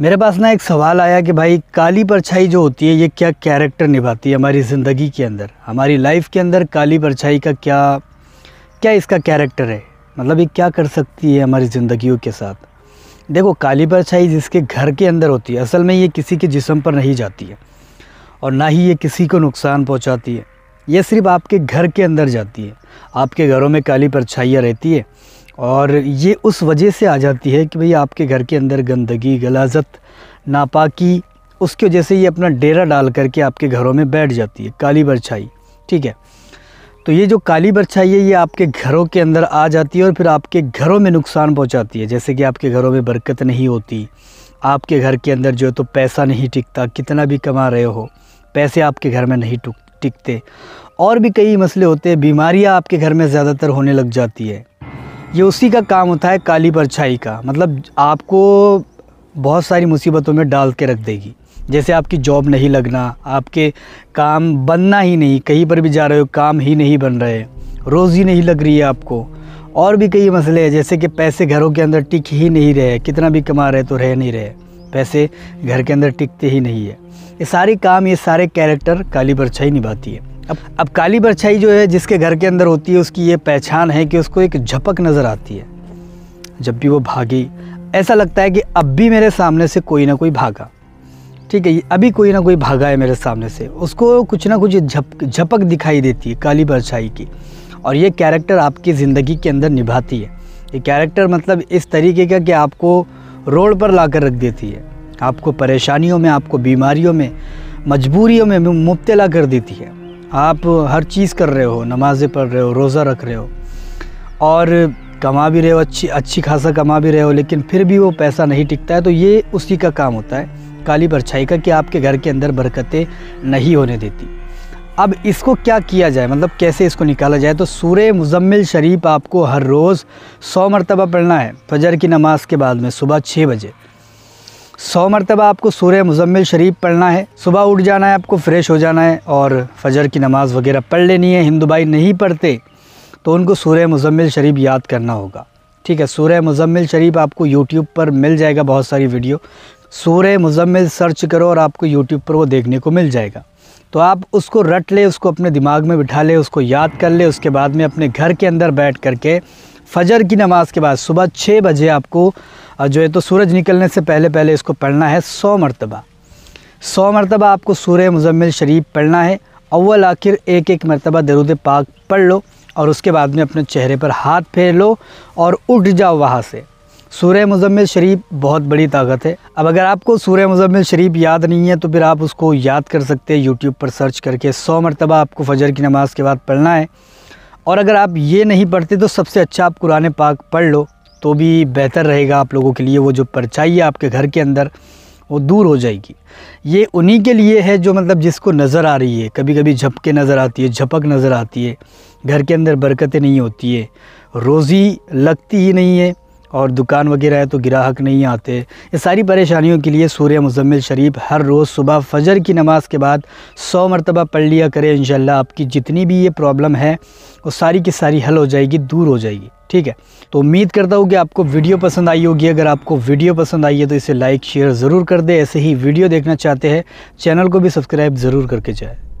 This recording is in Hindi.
मेरे पास ना एक सवाल आया कि भाई काली परछाई जो होती है ये क्या कैरेक्टर निभाती है हमारी ज़िंदगी के अंदर हमारी लाइफ के अंदर काली परछाई का क्या क्या इसका कैरेक्टर है मतलब ये क्या कर सकती है हमारी ज़िंदगियों के साथ देखो काली परछाई जिसके घर के अंदर होती है असल में ये किसी के जिसम पर नहीं जाती है और ना ही ये किसी को नुकसान पहुँचाती है ये सिर्फ आपके घर के अंदर जाती है आपके घरों में काली परछाइयाँ रहती है और ये उस वजह से आ जाती है कि भई आपके घर के अंदर गंदगी गलाजत नापाकी उसकी वजह से ये अपना डेरा डाल करके आपके घरों में बैठ जाती है काली बरछाई ठीक है तो ये जो काली बरछाई है ये आपके घरों के अंदर आ जाती है और फिर आपके घरों में नुकसान पहुंचाती है जैसे कि आपके घरों में बरकत नहीं होती आपके घर के अंदर जो है तो पैसा नहीं टिकता कितना भी कमा रहे हो पैसे आपके घर में नहीं टिकते और भी कई मसले होते हैं बीमारियाँ आपके घर में ज़्यादातर होने लग जाती है ये उसी का काम होता है काली परछाई का मतलब आपको बहुत सारी मुसीबतों में डाल के रख देगी जैसे आपकी जॉब नहीं लगना आपके काम बनना ही नहीं कहीं पर भी जा रहे हो काम ही नहीं बन रहे रोज़ी नहीं लग रही है आपको और भी कई मसले हैं जैसे कि पैसे घरों के अंदर टिक ही नहीं रहे कितना भी कमा रहे तो रह नहीं रहे पैसे घर के अंदर टिकते ही नहीं है ये सारे काम ये सारे कैरेक्टर काली परछाई निभाती है अब अब काली परछाई जो है जिसके घर के अंदर होती है उसकी ये पहचान है कि उसको एक झपक नज़र आती है जब भी वो भागी ऐसा लगता है कि अब भी मेरे सामने से कोई ना कोई भागा ठीक है अभी कोई ना कोई भागा है मेरे सामने से उसको कुछ ना कुछ झप झपक दिखाई देती है काली परछाई की और ये कैरेक्टर आपकी ज़िंदगी के अंदर निभाती है ये कैरेक्टर मतलब इस तरीके का कि आपको रोड पर ला कर रख देती है आपको परेशानियों में आपको बीमारियों में मजबूरियों में मुबतला कर देती है आप हर चीज़ कर रहे हो नमाज़ें पढ़ रहे हो रोज़ा रख रहे हो और कमा भी रहे हो अच्छी अच्छी खासा कमा भी रहे हो लेकिन फिर भी वो पैसा नहीं टिकता है तो ये उसी का काम होता है काली परछाई का कि आपके घर के अंदर बरकतें नहीं होने देती अब इसको क्या किया जाए मतलब कैसे इसको निकाला जाए तो सूर्य मुजम्मिल शरीफ आपको हर रोज़ सौ मरतबा पढ़ना है फजर की नमाज़ के बाद में सुबह छः बजे सौ मरतबा आपको सूर्य मुजम्मिल शरीफ पढ़ना है सुबह उठ जाना है आपको फ़्रेश हो जाना है और फजर की नमाज़ वगैरह पढ़ लेनी है हिंदू भाई नहीं पढ़ते तो उनको सूर्य मुजम्मिल शरीफ याद करना होगा ठीक है सूर्य मुजम्मिल शरीफ आपको यूट्यूब पर मिल जाएगा बहुत सारी वीडियो सूर्य मुजम्मिल सर्च करो और आपको यूट्यूब पर वो देखने को मिल जाएगा तो आप उसको रट ले उसको अपने दिमाग में बिठा ले उसको याद कर ले उसके बाद में अपने घर के अंदर बैठ करके फ़जर की नमाज़ के बाद सुबह छः बजे आपको और जो है तो सूरज निकलने से पहले पहले इसको पढ़ना है सौ मरतबा सौ मरतबा आपको सूर्य मुजम्मिल शरीफ पढ़ना है अव्वल आखिर एक एक मरतबा दरुद पाक पढ़ लो और उसके बाद में अपने चेहरे पर हाथ फेर लो और उठ जाओ वहाँ से सूर्य मुजम्मिल शरीफ बहुत बड़ी ताकत है अब अगर आपको सूर्य मुजम्मिल शरीफ याद नहीं है तो फिर आप उसको याद कर सकते हैं यूट्यूब पर सर्च करके सौ मरतबा आपको फजर की नमाज़ के बाद पढ़ना है और अगर आप ये नहीं पढ़ते तो सबसे अच्छा आप कुरान पाक पढ़ लो तो भी बेहतर रहेगा आप लोगों के लिए वो जो परछाई है आपके घर के अंदर वो दूर हो जाएगी ये उन्हीं के लिए है जो मतलब जिसको नज़र आ रही है कभी कभी झपके नज़र आती है झपक नज़र आती है घर के अंदर बरकतें नहीं होती है रोज़ी लगती ही नहीं है और दुकान वगैरह है तो ग्राहक नहीं आते ये सारी परेशानियों के लिए सूर्य मुजम्मिल शरीफ हर रोज़ सुबह फ़जर की नमाज़ के बाद सौ मरतबा पढ़ लिया करें इन आपकी जितनी भी ये प्रॉब्लम है वो सारी की सारी हल हो जाएगी दूर हो जाएगी ठीक है तो उम्मीद करता हूँ कि आपको वीडियो पसंद आई होगी अगर आपको वीडियो पसंद आई है तो इसे लाइक शेयर ज़रूर कर दे ऐसे ही वीडियो देखना चाहते हैं चैनल को भी सब्सक्राइब ज़रूर करके जाए